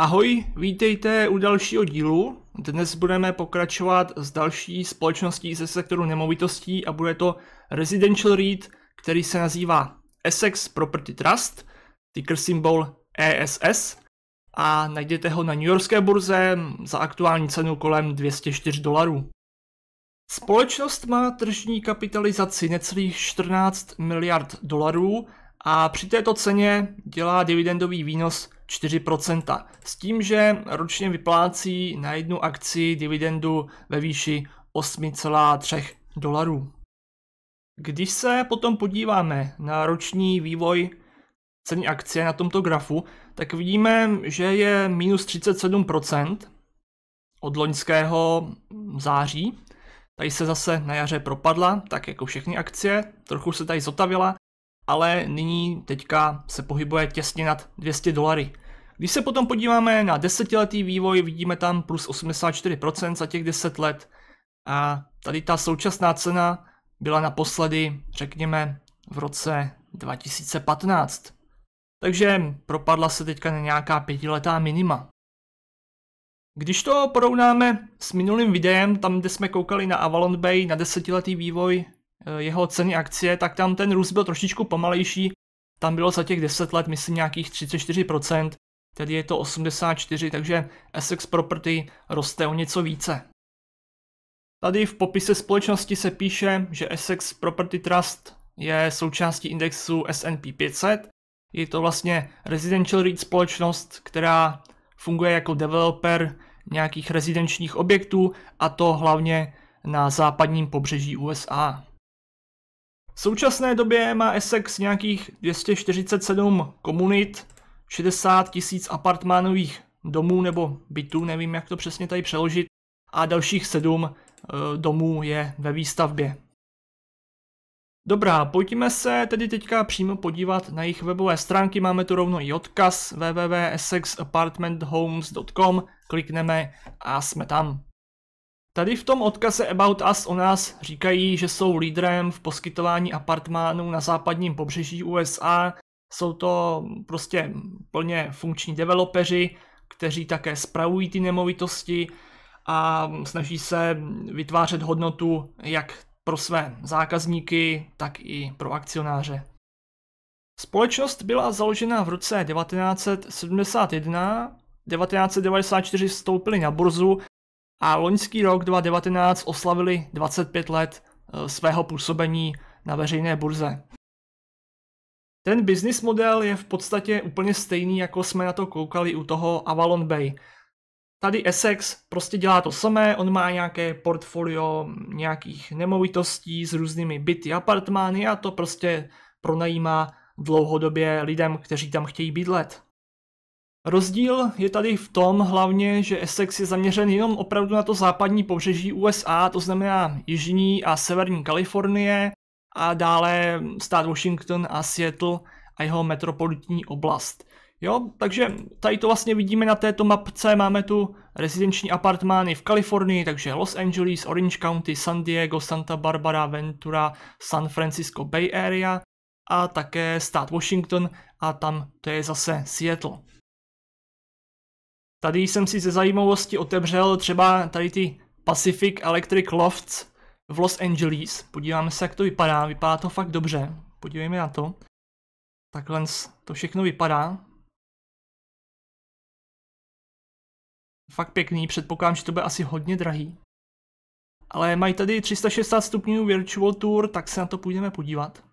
Ahoj, vítejte u dalšího dílu. Dnes budeme pokračovat s další společností ze sektoru nemovitostí a bude to Residential REIT, který se nazývá Essex Property Trust, ticker symbol ESS a najdete ho na newyorské burze za aktuální cenu kolem 204 dolarů. Společnost má tržní kapitalizaci necelých 14 miliard dolarů a při této ceně dělá dividendový výnos 4%, s tím, že ročně vyplácí na jednu akci dividendu ve výši 8,3 dolarů. Když se potom podíváme na roční vývoj ceny akcie na tomto grafu, tak vidíme, že je minus 37% od loňského září. Tady se zase na jaře propadla, tak jako všechny akcie, trochu se tady zotavila ale nyní teďka se pohybuje těsně nad 200 dolary. Když se potom podíváme na desetiletý vývoj, vidíme tam plus 84% za těch 10 let a tady ta současná cena byla naposledy, řekněme, v roce 2015. Takže propadla se teďka na nějaká pětiletá minima. Když to porovnáme s minulým videem, tam kde jsme koukali na Avalon Bay, na desetiletý vývoj, Eh, jeho ceny akcie, tak tam ten růst byl trošičku pomalejší. Tam bylo za těch 10 let, myslím, nějakých 34%, tedy je to 84, takže Essex Property roste o něco více. Tady v popise společnosti se píše, že Essex Property Trust je součástí indexu S&P 500. Je to vlastně residential REIT společnost, která funguje jako developer nějakých rezidenčních objektů a to hlavně na západním pobřeží USA. V současné době má Essex nějakých 247 komunit, 60 tisíc apartmánových domů nebo bytů, nevím jak to přesně tady přeložit, a dalších 7 eh, domů je ve výstavbě. Dobrá, pojďme se tedy teďka přímo podívat na jejich webové stránky, máme tu rovno i odkaz www.essexapartmenthomes.com, klikneme a jsme tam. Tady v tom odkaze About Us o nás říkají, že jsou lídrem v poskytování apartmánů na západním pobřeží USA. Jsou to prostě plně funkční developeři, kteří také spravují ty nemovitosti a snaží se vytvářet hodnotu jak pro své zákazníky, tak i pro akcionáře. Společnost byla založena v roce 1971, 1994 vstoupili na burzu a loňský rok 2019 oslavili 25 let eh, svého působení na veřejné burze. Ten business model je v podstatě úplně stejný, jako jsme na to koukali u toho Avalon Bay. Tady Essex prostě dělá to samé, on má nějaké portfolio nějakých nemovitostí s různými byty, apartmány a to prostě pronajímá dlouhodobě lidem, kteří tam chtějí bydlet. Rozdíl je tady v tom hlavně, že Essex je zaměřen jenom opravdu na to západní pobřeží USA, to znamená jižní a severní Kalifornie a dále stát Washington a Seattle a jeho metropolitní oblast. Jo, takže tady to vlastně vidíme na této mapce, máme tu rezidenční apartmány v Kalifornii, takže Los Angeles, Orange County, San Diego, Santa Barbara, Ventura, San Francisco Bay Area a také stát Washington a tam to je zase Seattle. Tady jsem si ze zajímavosti otevřel třeba tady ty Pacific Electric Lofts v Los Angeles. Podíváme se, jak to vypadá. Vypadá to fakt dobře. Podívejme na to. Takhle to všechno vypadá. Fakt pěkný, předpokládám, že to bude asi hodně drahý. Ale mají tady 360 stupňů Virtual Tour, tak se na to půjdeme podívat.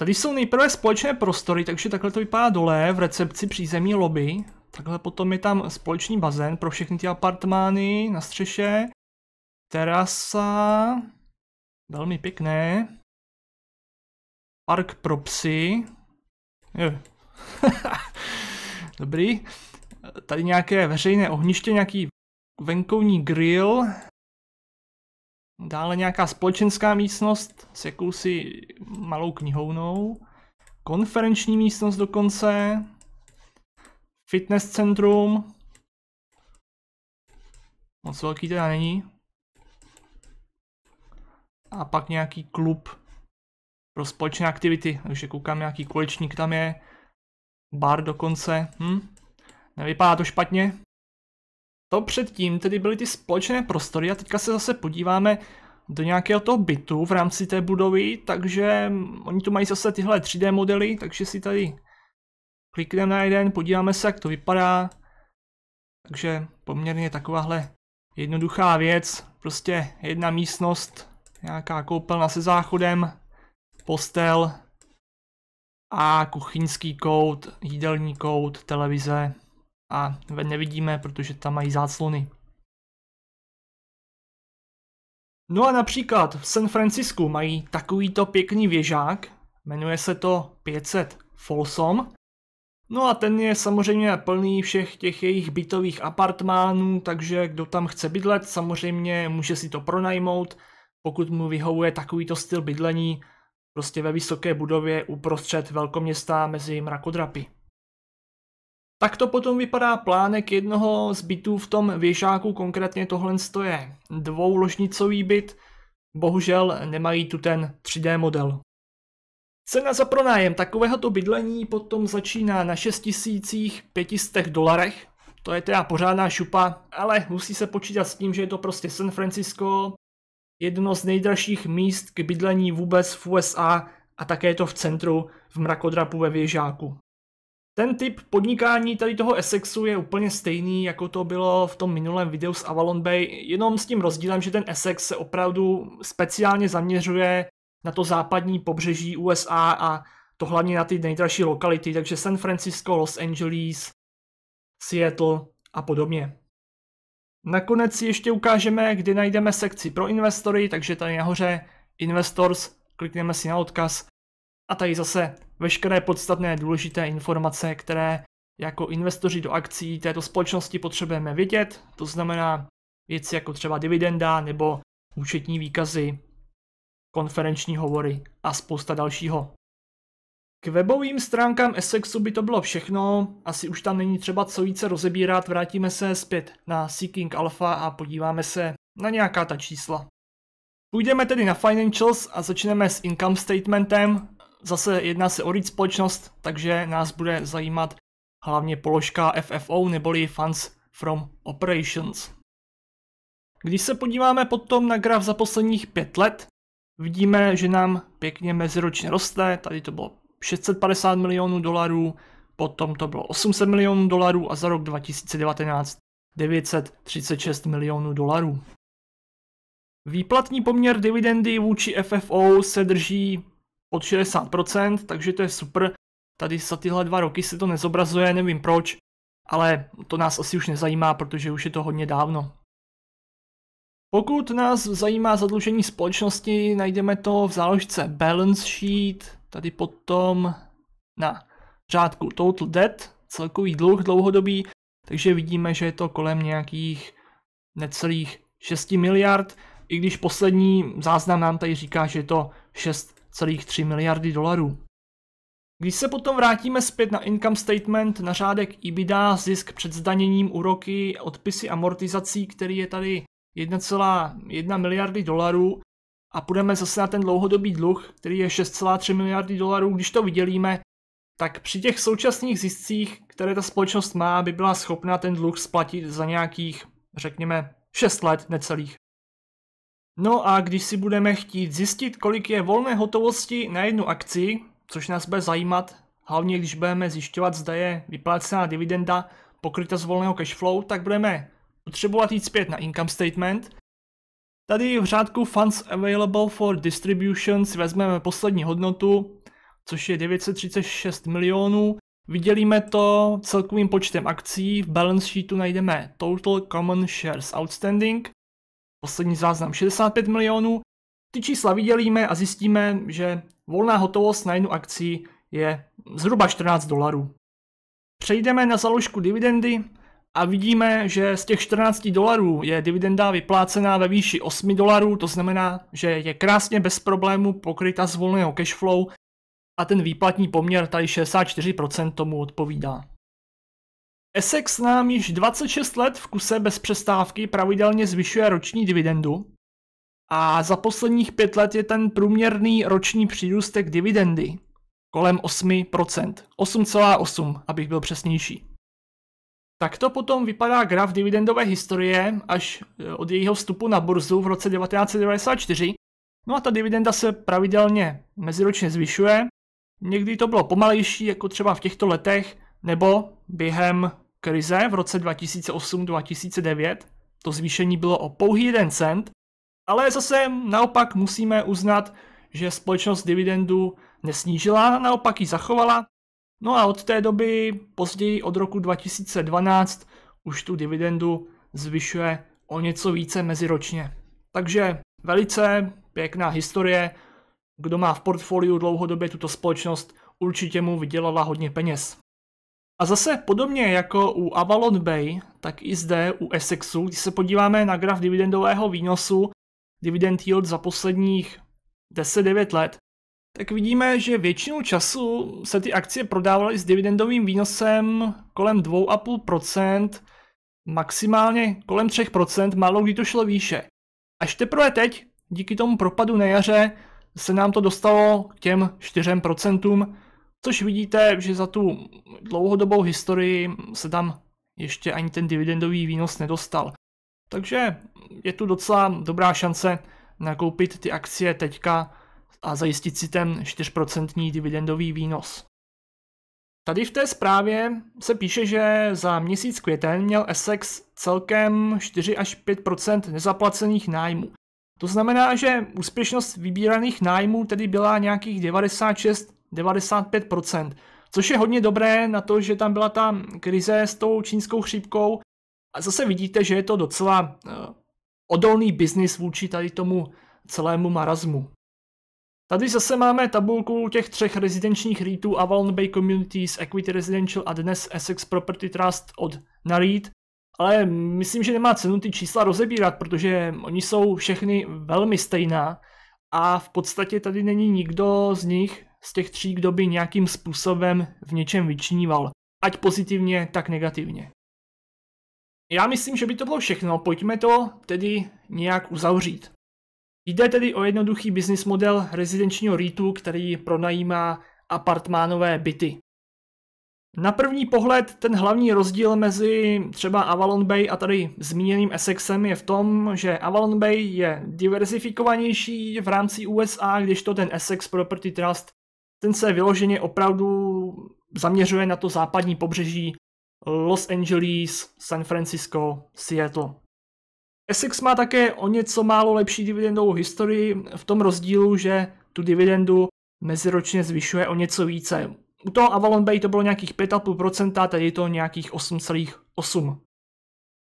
Tady jsou nejprve společné prostory, takže takhle to vypadá dole v recepci přízemí lobby. Takhle potom je tam společný bazén pro všechny ty apartmány na střeše. Terasa. Velmi pěkné. Park pro psy. Dobrý. Tady nějaké veřejné ohniště, nějaký venkovní grill. Dále nějaká společenská místnost s jakousi malou knihovnou. Konferenční místnost dokonce. Fitness centrum. Moc velký teda není. A pak nějaký klub pro společné aktivity. Takže koukám, nějaký kolečník tam je. Bar dokonce. Hm? Nevypadá to špatně to předtím tedy byly ty společné prostory a teďka se zase podíváme do nějakého toho bytu v rámci té budovy, takže oni tu mají zase tyhle 3D modely, takže si tady klikneme na jeden, podíváme se, jak to vypadá. Takže poměrně takováhle jednoduchá věc, prostě jedna místnost, nějaká koupelna se záchodem, postel a kuchyňský kout, jídelní kout, televize a ven nevidíme, protože tam mají záclony. No a například v San Francisku mají takovýto pěkný věžák, jmenuje se to 500 Folsom. No a ten je samozřejmě plný všech těch jejich bytových apartmánů, takže kdo tam chce bydlet, samozřejmě může si to pronajmout, pokud mu vyhovuje takovýto styl bydlení, prostě ve vysoké budově uprostřed velkoměsta mezi mrakodrapy. Tak to potom vypadá plánek jednoho z bytů v tom věžáku, konkrétně tohle je dvouložnicový byt, bohužel nemají tu ten 3D model. Cena za pronájem takovéhoto bydlení potom začíná na 6500 dolarech, to je teda pořádná šupa, ale musí se počítat s tím, že je to prostě San Francisco, jedno z nejdražších míst k bydlení vůbec v USA a také je to v centru v mrakodrapu ve věžáku. Ten typ podnikání tady toho Essexu je úplně stejný, jako to bylo v tom minulém videu s Avalon Bay, jenom s tím rozdílem, že ten Essex se opravdu speciálně zaměřuje na to západní pobřeží USA a to hlavně na ty nejdražší lokality, takže San Francisco, Los Angeles, Seattle a podobně. Nakonec si ještě ukážeme, kdy najdeme sekci pro investory, takže tady nahoře Investors, klikneme si na odkaz a tady zase veškeré podstatné důležité informace, které jako investoři do akcí této společnosti potřebujeme vědět, to znamená věci jako třeba dividenda nebo účetní výkazy, konferenční hovory a spousta dalšího. K webovým stránkám Essexu by to bylo všechno, asi už tam není třeba co více rozebírat, vrátíme se zpět na Seeking Alpha a podíváme se na nějaká ta čísla. Půjdeme tedy na financials a začneme s income statementem, Zase jedná se o REIT společnost, takže nás bude zajímat hlavně položka FFO neboli Funds from Operations. Když se podíváme potom na graf za posledních pět let, vidíme, že nám pěkně meziročně roste, tady to bylo 650 milionů dolarů, potom to bylo 800 milionů dolarů a za rok 2019 936 milionů dolarů. Výplatní poměr dividendy vůči FFO se drží od 60%, takže to je super. Tady za tyhle dva roky se to nezobrazuje, nevím proč, ale to nás asi už nezajímá, protože už je to hodně dávno. Pokud nás zajímá zadlužení společnosti, najdeme to v záložce Balance Sheet, tady potom na řádku Total Debt, celkový dluh dlouhodobý, takže vidíme, že je to kolem nějakých necelých 6 miliard, i když poslední záznam nám tady říká, že je to 6 celých miliardy dolarů. Když se potom vrátíme zpět na income statement, na řádek EBITDA, zisk před zdaněním, úroky, odpisy, amortizací, který je tady 1,1 miliardy dolarů a půjdeme zase na ten dlouhodobý dluh, který je 6,3 miliardy dolarů, když to vydělíme, tak při těch současných ziscích, které ta společnost má, by byla schopna ten dluh splatit za nějakých, řekněme, 6 let necelých. No a když si budeme chtít zjistit, kolik je volné hotovosti na jednu akci, což nás bude zajímat, hlavně když budeme zjišťovat, zda je vyplácená dividenda pokryta z volného cashflow, tak budeme potřebovat jít zpět na income statement. Tady v řádku funds available for distribution si vezmeme poslední hodnotu, což je 936 milionů. Vydělíme to celkovým počtem akcí, v balance sheetu najdeme total common shares outstanding, poslední záznam 65 milionů. Ty čísla vydělíme a zjistíme, že volná hotovost na jednu akci je zhruba 14 dolarů. Přejdeme na založku dividendy a vidíme, že z těch 14 dolarů je dividenda vyplácená ve výši 8 dolarů, to znamená, že je krásně bez problému pokryta z volného cashflow a ten výplatní poměr tady 64% tomu odpovídá. Essex nám již 26 let v kuse bez přestávky pravidelně zvyšuje roční dividendu a za posledních 5 let je ten průměrný roční přírůstek dividendy kolem 8%, 8,8 abych byl přesnější. Tak to potom vypadá graf dividendové historie až e, od jejího vstupu na burzu v roce 1994. No a ta dividenda se pravidelně meziročně zvyšuje. Někdy to bylo pomalejší, jako třeba v těchto letech, nebo během krize v roce 2008-2009 to zvýšení bylo o pouhý 1 cent, ale zase naopak musíme uznat, že společnost dividendu nesnížila, naopak ji zachovala. No a od té doby, později od roku 2012, už tu dividendu zvyšuje o něco více meziročně. Takže velice pěkná historie. Kdo má v portfoliu dlouhodobě tuto společnost, určitě mu vydělala hodně peněz. A zase podobně jako u Avalon Bay, tak i zde u Essexu, když se podíváme na graf dividendového výnosu, dividend yield za posledních 10-9 let, tak vidíme, že většinu času se ty akcie prodávaly s dividendovým výnosem kolem 2,5%, maximálně kolem 3%, málo kdy to šlo výše. Až teprve teď, díky tomu propadu na jaře, se nám to dostalo k těm 4%, Což vidíte, že za tu dlouhodobou historii se tam ještě ani ten dividendový výnos nedostal. Takže je tu docela dobrá šance nakoupit ty akcie teďka a zajistit si ten 4% dividendový výnos. Tady v té zprávě se píše, že za měsíc květen měl Essex celkem 4 až 5 nezaplacených nájmů. To znamená, že úspěšnost vybíraných nájmů tedy byla nějakých 96 95%, což je hodně dobré na to, že tam byla ta krize s tou čínskou chřipkou a zase vidíte, že je to docela eh, odolný biznis vůči tady tomu celému marazmu. Tady zase máme tabulku těch třech rezidenčních REITů Avalon Bay Communities, Equity Residential a dnes Essex Property Trust od Narit. ale myslím, že nemá cenu ty čísla rozebírat, protože oni jsou všechny velmi stejná a v podstatě tady není nikdo z nich, z těch tří, kdo by nějakým způsobem v něčem vyčníval, ať pozitivně, tak negativně. Já myslím, že by to bylo všechno, pojďme to tedy nějak uzavřít. Jde tedy o jednoduchý business model rezidenčního rýtu, který pronajímá apartmánové byty. Na první pohled ten hlavní rozdíl mezi třeba Avalon Bay a tady zmíněným Essexem je v tom, že Avalon Bay je diversifikovanější v rámci USA, když to ten Essex Property Trust ten se vyloženě opravdu zaměřuje na to západní pobřeží eh, Los Angeles, San Francisco, Seattle. Essex má také o něco málo lepší dividendovou historii v tom rozdílu, že tu dividendu meziročně zvyšuje o něco více. U toho Avalon Bay to bylo nějakých 5,5%, tady je to nějakých 8,8%.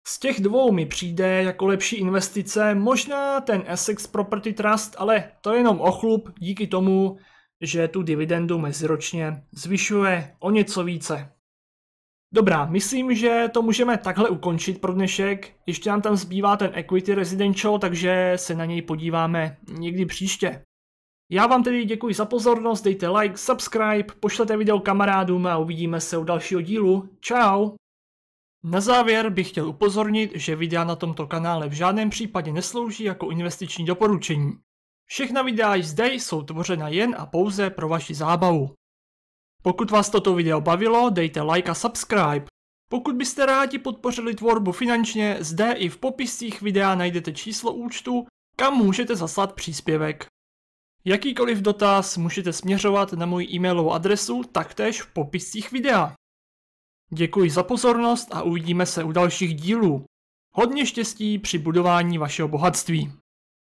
Z těch dvou mi přijde jako lepší investice možná ten Essex Property Trust, ale to je jenom ochlub díky tomu, že tu dividendu meziročně zvyšuje o něco více. Dobrá, myslím, že to můžeme takhle ukončit pro dnešek. Ještě nám tam zbývá ten Equity Residential, takže se na něj podíváme někdy příště. Já vám tedy děkuji za pozornost, dejte like, subscribe, pošlete video kamarádům a uvidíme se u dalšího dílu. Čau! Na závěr bych chtěl upozornit, že videa na tomto kanále v žádném případě neslouží jako investiční doporučení. Všechna videa zde jsou tvořena jen a pouze pro vaši zábavu. Pokud vás toto video bavilo, dejte like a subscribe. Pokud byste rádi podpořili tvorbu finančně, zde i v popiscích videa najdete číslo účtu, kam můžete zaslat příspěvek. Jakýkoliv dotaz můžete směřovat na můj e-mailovou adresu taktéž v popiscích videa. Děkuji za pozornost a uvidíme se u dalších dílů. Hodně štěstí při budování vašeho bohatství.